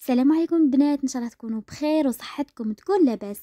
السلام عليكم بنات ان شاء الله تكونوا بخير وصحتكم تكون لاباس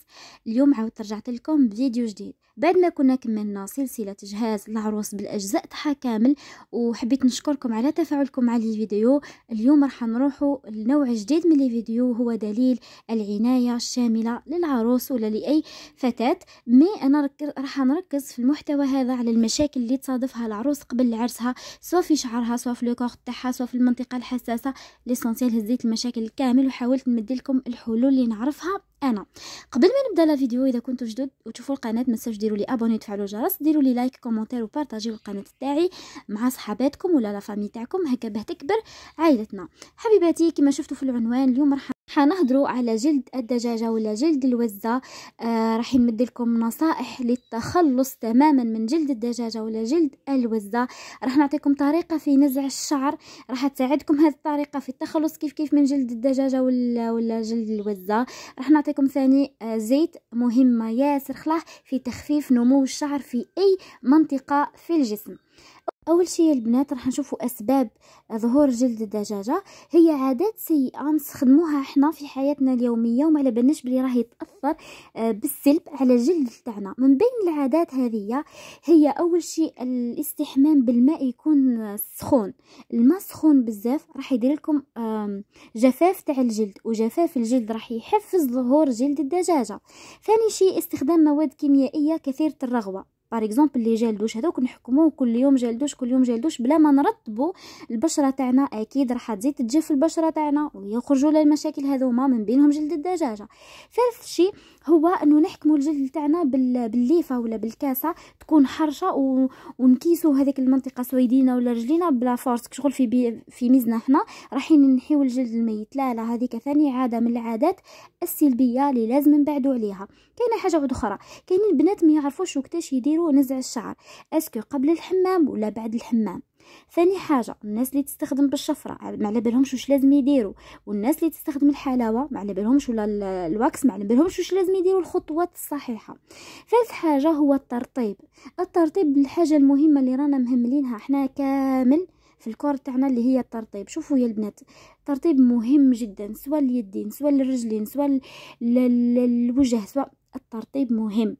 اليوم عاودت رجعت لكم بفيديو جديد بعد ما كنا كملنا سلسله جهاز العروس بالاجزاء تاعها كامل وحبيت نشكركم على تفاعلكم مع الفيديو اليوم راح نروحوا لنوع جديد من الفيديو هو دليل العنايه الشامله للعروس ولا لاي فتاه مي انا راح نركز في المحتوى هذا على المشاكل اللي تصادفها العروس قبل عرسها سواء في شعرها سواء في لوكور تاعها سواء في المنطقه الحساسه ليسونسيال هزيت المشاكل كامل وحاولت نمد لكم الحلول اللي نعرفها انا قبل ما نبدا لا فيديو اذا كنتوا جدد وتشوفوا القناه ما تنساوش ديروا لي ابوني وتفعلوا الجرس ديروا لي لايك كومونتير وبارطاجيو القناه تاعي مع صحاباتكم ولا لا فامي تاعكم هكا باه تكبر عائلتنا حبيباتي كما شفتوا في العنوان اليوم راح حنهضروا على جلد الدجاجة ولا جلد الوزة آه راح نمد لكم نصائح للتخلص تماما من جلد الدجاجة ولا جلد الوزة راح نعطيكم طريقة في نزع الشعر راح تساعدكم هذه الطريقة في التخلص كيف كيف من جلد الدجاجة ولا, ولا جلد الوزة راح نعطيكم ثاني آه زيت مهمة ياسر خلاه في تخفيف نمو الشعر في أي منطقة في الجسم اول شيء البنات راح نشوفوا اسباب ظهور جلد الدجاجه هي عادات سيئه نستخدموها احنا في حياتنا اليوميه وما بالناش بلي راهي تاثر آه، بالسلب على الجلد تاعنا من بين العادات هذه هي اول شيء الاستحمام بالماء يكون سخون الماء سخون بزاف راح يدير لكم جفاف تاع الجلد وجفاف الجلد راح يحفز ظهور جلد الدجاجه ثاني شيء استخدام مواد كيميائيه كثيره الرغوه باغ اكزومبل لي جيل هذوك نحكموه كل يوم جيل كل يوم جيل بلا ما نرطبو البشره تاعنا اكيد راح تزيد تجف البشره تاعنا ويخرجوا لنا المشاكل هذوما من بينهم جلد الدجاجه ثالث شيء هو انه نحكموا الجلد تاعنا بالليفه ولا بالكاسه تكون حرشه و... ونكيسوا هذيك المنطقه سويدينا ولا رجلينا بلا فورس كشغل في بي... في ميزنا حنا رايحين نحيو الجلد الميت لا لا هذيك ثاني عاده من العادات السلبيه اللي لازم نبعدوا عليها كاينه حاجه اخرى كاينين البنات ما يعرفوش وقتاش يديروا ونزع الشعر اسكو قبل الحمام ولا بعد الحمام ثاني حاجة الناس اللي تستخدم بالشفرة آه، ما على بالهمش واش لازم يديروا والناس اللي تستخدم الحلاوة ما على بالهمش ولا الواكس ما على بالهمش واش لازم يديروا الخطوات الصحيحة ثالث حاجة هو الترطيب الترطيب الحاجة المهمة اللي رانا مهملينها احنا كامل في الكور تاعنا اللي هي الترطيب شوفوا يا البنات الترطيب مهم جدا سواء اليدين سواء الرجلين سواء الوجه سواء الترطيب مهم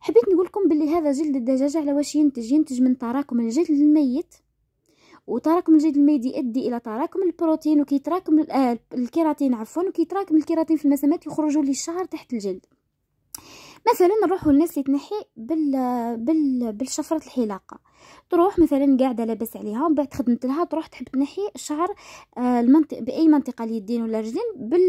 حبيت نقولكم باللي هذا جلد الدجاج على واش ينتج ينتج من تراكم الجلد الميت وتراكم الجلد الميت يؤدي الى تراكم البروتين وكيتراكم تراكم آه، الكيراتين عفوا وكيتراكم الكيراتين في المسامات يخرجوا لي الشعر تحت الجلد مثلا نروحوا للناس اللي تنحي بال بال بالشفره الحلاقه تروح مثلا قاعده لاباس عليها ومن بعد خدمت لها تروح تحب تنحي الشعر آه، المنطق باي منطقه اليدين ولا الرجلين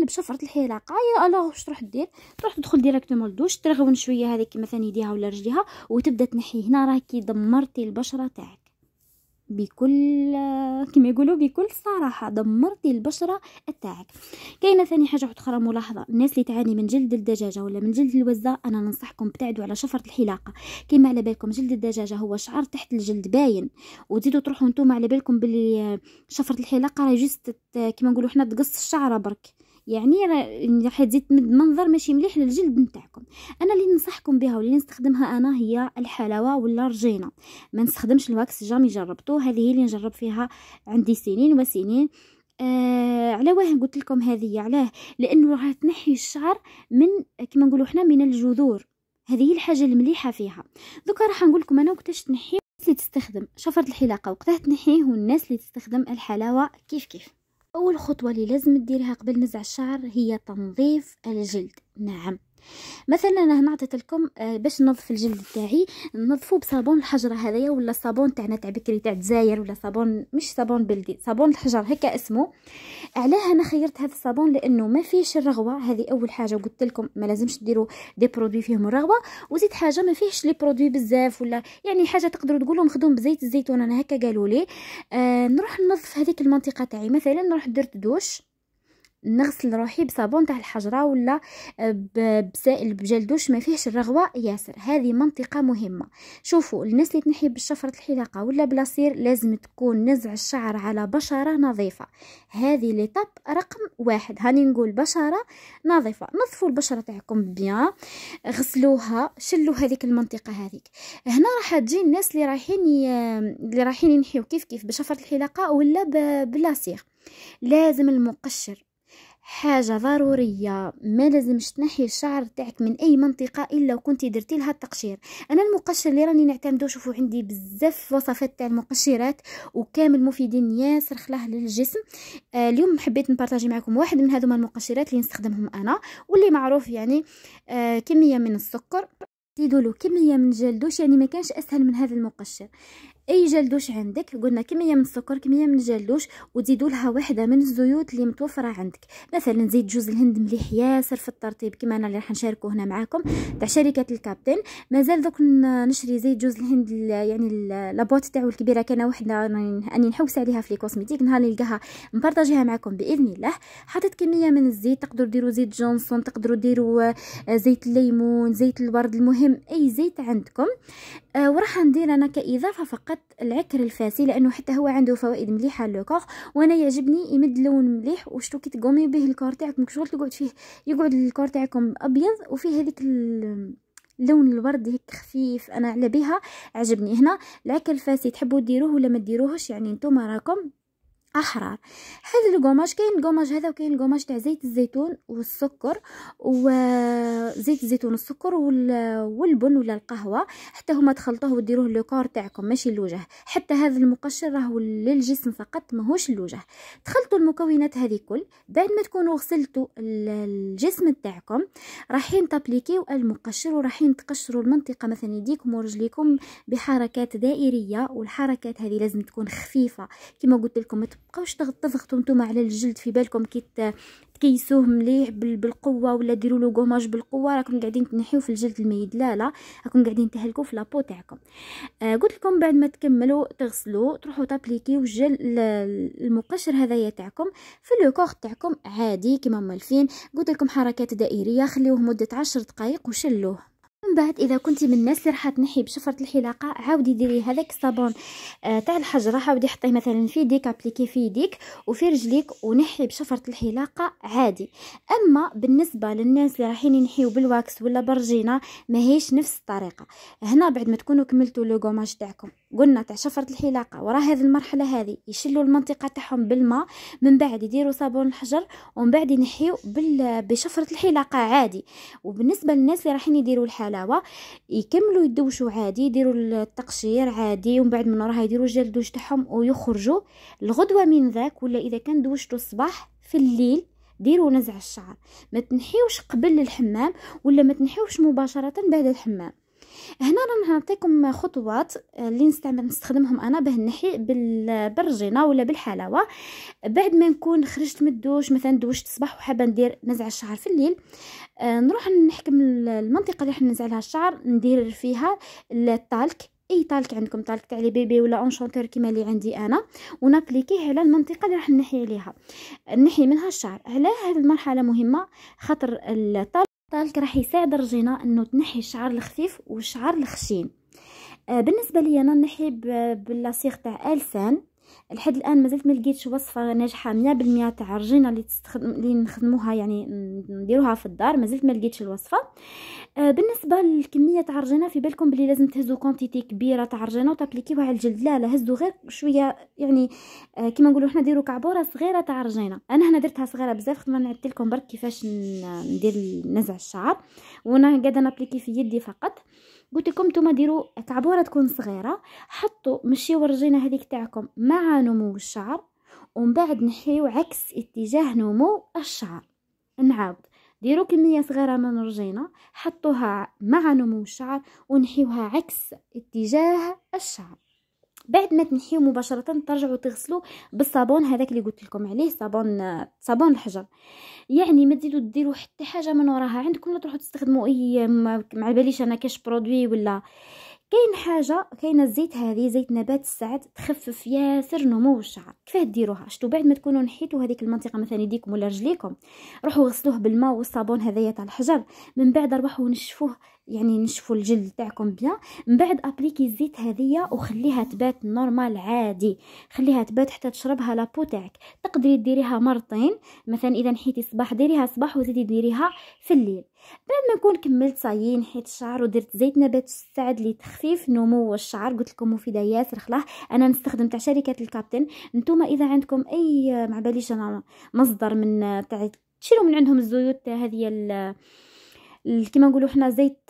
بشفره الحلاقه يا الله واش تروح دير تروح تدخل ديريكتومون للدوش ترغون شويه هذيك مثلا يديها ولا رجليها وتبدا تنحي هنا راكي دمرتي البشره تاعك بكل كما يقولوا بكل صراحه دمرتي البشره تاعك كاينه ثاني حاجه اخرى ملاحظه الناس اللي تعاني من جلد الدجاجه ولا من جلد الوزه انا ننصحكم ابتعدوا على شفره الحلاقه كيما على بالكم جلد الدجاجه هو شعر تحت الجلد باين وتزيدوا تروحوا نتوما على بالكم باللي آه، شفره الحلاقه راهي جست آه، كيما نقولوا حنا تقص الشعره برك يعني راح تزيد تمد منظر ماشي مليح للجلد نتاعكم انا اللي ننصحكم بها واللي نستخدمها انا هي الحلاوه ولا الرجينه ما نستخدمش الواكس جامي جربته هذه هي اللي نجرب فيها عندي سنين وسنين آه على واه قلت لكم هذه علاه لانه راح تنحي الشعر من كما نقولوا حنا من الجذور هذه هي الحاجه المليحه فيها دوكا راح نقول لكم انا وقتاش تنحي اللي تستخدم شفرة الحلاقه وقتها تنحيه والناس اللي تستخدم الحلاوه كيف كيف أول خطوة اللي لازم تديرها قبل نزع الشعر هي تنظيف الجلد نعم مثلا انا هنا عطيت لكم آه، باش نظف الجلد تاعي نظفو بصابون الحجره هذايا ولا صابون تاعنا تاع بكري تاع الجزائر ولا صابون مش صابون بلدي صابون الحجر هكا اسمه علاه انا خيرت هذا الصابون لانه ما فيهش الرغوه هذه اول حاجه قلت لكم ما لازمش ديروا دي برودوي فيهم الرغوه وزيد حاجه ما فيهش لي برودوي بزاف ولا يعني حاجه تقدروا تقولوا مخدوم بزيت الزيتون انا هكا قالوا لي آه نروح ننظف هذيك المنطقه تاعي مثلا نروح درت دوش نغسل روحي بصابون تاع الحجره ولا آه، بسائل دوش ما فيهش الرغوه ياسر هذه منطقه مهمه شوفوا الناس اللي تنحي بشفره الحلاقه ولا بلاصير لازم تكون نزع الشعر على بشره نظيفه هذه ليطاب رقم واحد هاني نقول بشره نظيفه نظفوا البشره تاعكم بيان غسلوها شلوا هذيك المنطقه هذيك هنا راح تجي الناس اللي رايحين ي... اللي رايحين ينحيو كيف كيف بشفره الحلاقه ولا ب... بلاصير لازم المقشر حاجة ضرورية ما لازمش تنحي الشعر تاعك من اي منطقة الا وكنتي درتي لها التقشير انا المقشر اللي راني نعتمدو شوفوا عندي بزاف وصفات تاع المقشرات وكامل مفيدين ياسر خلاه للجسم آه اليوم حبيت نبارطاجي معكم واحد من هذوما المقشرات اللي نستخدمهم انا واللي معروف يعني آه كمية من السكر زيدوا كميه من جلدوش يعني ما كانش اسهل من هذا المقشر اي جلدوش عندك قلنا كميه من السكر كميه من الجلدوش وتزيدوا لها وحده من الزيوت اللي متوفره عندك مثلا زيت جوز الهند مليح ياسر في الترطيب كما انا اللي راح نشاركو هنا معاكم تاع شركه الكابتن مازال دوك نشري زيت جوز الهند يعني لابوت تاعو الكبيره كان وحده راني نحوس عليها في الكوزميتيك نهار نلقاها نبارطاجيها معاكم باذن الله حطيت كميه من الزيت تقدروا ديروا زيت جونسون تقدروا ديروا آه، زيت الليمون زيت الورد المهم اي زيت عندكم آه، وراح ندير انا كاضافه فقط نحط العكر الفاسي لانه حتى هو عنده فوائد مليحه للكوخ وانا يعجبني يمد لون مليح وشتو كي تقومي به الكور تاعكم شغل تقعد فيه يقعد الكور تاعكم ابيض وفيه هذيك اللون الوردي هيك خفيف انا على بها عجبني هنا العكر الفاسي تحبوا ديروه ولا ما ديروهش يعني نتوما راكم احرار هذا القماش كاين القماش هذا وكاين القماش تاع زيت الزيتون والسكر وزيت الزيتون والسكر والبن ولا القهوه حتى هما تخلطوه وديروه لوكور تاعكم ماشي للوجه حتى هذا المقشر راهو للجسم فقط ماهوش للوجه تخلطوا المكونات هذه كل بعد ما تكونوا غسلتوا الجسم تاعكم رايحين تابليكيو المقشر ورايحين تقشروا المنطقه مثلا يديكم ورجليكم بحركات دائريه والحركات هذه لازم تكون خفيفه كما قلت لكم تبقاوش تضغطوا نتوما على الجلد في بالكم كي تكيسوه مليح بالقوه ولا ديروا له غوماج بالقوه راكم قاعدين تنحيو في الجلد الميد لا لا راكم قاعدين تهلكوا في لابو تاعكم آه قلت لكم بعد ما تكملوا تغسلوا تروحوا تابليكيو الجل المقشر هذايا تاعكم في لو كوغ تاعكم عادي كيما مالفين قلت لكم حركات دائريه خليوه مده عشر دقائق وشلوه من بعد اذا كنتي من الناس اللي راح تنحي بشفره الحلاقه عاودي ديري هذاك الصابون آه، تاع الحجره عاودي حطيه مثلا في يديك ابليكي في يديك وفي رجليك ونحي بشفره الحلاقه عادي اما بالنسبه للناس اللي رايحين ينحيو بالواكس ولا برجينه ماهيش نفس الطريقه هنا بعد ما تكونوا كملتوا لو تاعكم قلنا تاع شفرة الحلاقة ورا هذه المرحلة هذه يشلوا المنطقة تاعهم بالماء من بعد يديروا صابون الحجر ومن بعد ينحيو بشفرة الحلاقة عادي وبالنسبة للناس اللي رايحين يديروا الحلاوة يكملوا يدوشوا عادي يديروا التقشير عادي ومن بعد من وراها يديروا جل دوش تاعهم ويخرجوا الغدوة من ذاك ولا إذا كان دوشتوا الصباح في الليل ديروا نزع الشعر ما تنحيوش قبل الحمام ولا ما تنحيوش مباشرة بعد الحمام هنا رانا نعطيكم خطوات آه، اللي نستعمل نستخدمهم انا باه نحي بالبرجينه ولا بالحلاوه بعد ما نكون خرجت من الدوش مثلا دوشت الصباح وحابه ندير نزع الشعر في الليل آه، نروح نحكم المنطقه اللي راح نزع لها الشعر ندير فيها التالك اي طالك عندكم طالك تاع لي بيبي ولا اونشونتور كيما اللي عندي انا ونابليكيه على المنطقه اللي راح نحي عليها نحي منها الشعر علاه هذه المرحله مهمه خاطر الطالك طالك راح يساعد الرجينه انه تنحي الشعر الخفيف والشعر الخشين آه، بالنسبه لي انا نحي آه، باللاصيغ تاع السان لحد الان مازلت ما لقيتش وصفه ناجحه 100% تاع الرجينه اللي تستخدم اللي نخدموها يعني نديروها في الدار مازلت ما لقيتش الوصفه آه بالنسبه للكميه تاع الرجينه في بالكم بلي لازم تهزوا كونتيتي كبيره تاع الرجينه وتابليكيوها على الجلد لا لا هزوا غير شويه يعني آه كيما نقولوا حنا نديروا كعبوره صغيره تاع الرجينه انا هنا درتها صغيره بزاف خدمة نعدت لكم برك كيفاش ندير نزع الشعر وانا قاعده نابليكي في يدي فقط قلت لكم نتوما ديروا كعبوره تكون صغيره حطوا مشيو الرجينه هذيك تاعكم مع نمو الشعر ومن بعد نحيو عكس اتجاه نمو الشعر نعاود ديروا كميه صغيره من الرجينه حطوها مع نمو الشعر ونحيوها عكس اتجاه الشعر بعد ما تنحيوه مباشره ترجعوا تغسلو بالصابون هذاك اللي قلت لكم عليه صابون صابون الحجر يعني ما تزيدوا ديروا حتى حاجه من وراها عندكم لا تروحوا تستخدموا اي مع باليش انا كاش برودوي ولا كاين حاجه كاينه الزيت هذه زيت نبات السعد تخفف ياسر نمو الشعر كيفاه ديروها شتو بعد ما تكونوا نحيتوا هذيك المنطقه مثلا يديكم ولا رجليكم روحوا غسلوه بالماء والصابون هذايا تاع الحجر من بعد روحوا نشفوه يعني نشفوا الجلد تاعكم بيان من بعد ابليكي الزيت هذيا وخليها تبات نورمال عادي خليها تبات حتى تشربها لابو تاعك تقدري ديريها مرتين مثلا اذا نحيتي الصباح ديريها صباح وزيدي ديريها في الليل بعد ما نكون كملت صايين حيت الشعر ودرت زيت نبات السعد لتخفيف نمو الشعر قلت لكم ياسر خلاه انا نستخدم تاع شركه الكابتن نتوما اذا عندكم اي مع باليش انا مصدر من تاع تشيلوا من عندهم الزيوت هذه كيما نقولوا حنا زيت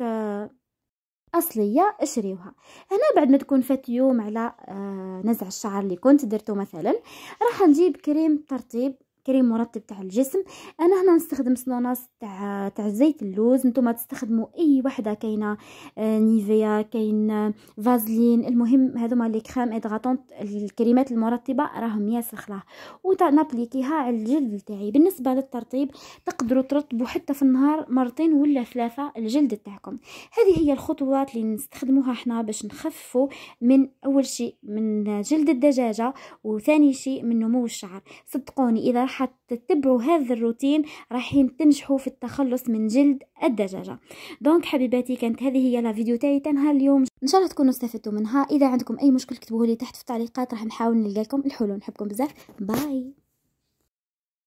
اصليه اشريوها هنا بعد ما تكون فات يوم على آه، نزع الشعر اللي كنت درته مثلا راح نجيب كريم ترطيب كريم مرطب تاع الجسم انا هنا نستخدم سنوناس تاع تاع زيت اللوز نتوما تستخدموا اي وحده كاينه آه، نيفيا كاين آه، فازلين المهم هذوما لي كريم ادغاتونت الكريمات المرطبه راهم ياسر خلاه ونابليكيها على الجلد تاعي بالنسبه للترطيب تقدروا ترطبوا حتى في النهار مرتين ولا ثلاثه الجلد تاعكم هذه هي الخطوات اللي نستخدموها احنا باش نخففوا من اول شيء من جلد الدجاجه وثاني شيء من نمو الشعر صدقوني اذا راح راح تتبعوا هذا الروتين راح تنجحوا في التخلص من جلد الدجاجه دونك حبيباتي كانت هذه هي لا فيديو تاعي تنهار اليوم ان شاء الله تكونوا استفدتوا منها اذا عندكم اي مشكل كتبوه لي تحت في التعليقات راح نحاول نلقى لكم الحلول نحبكم بزاف باي